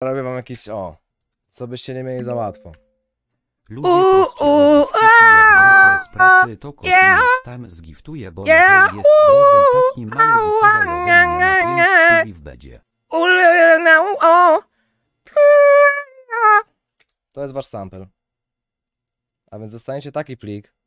Robię wam jakieś, o, co byście nie mieli za łatwo. Ludzie o, o, a, z pracy to kosmos tam zgiftuje, bo yeah, jest dozem taki mały co na w bedzie. o. To jest wasz sample. A więc dostaniecie taki plik.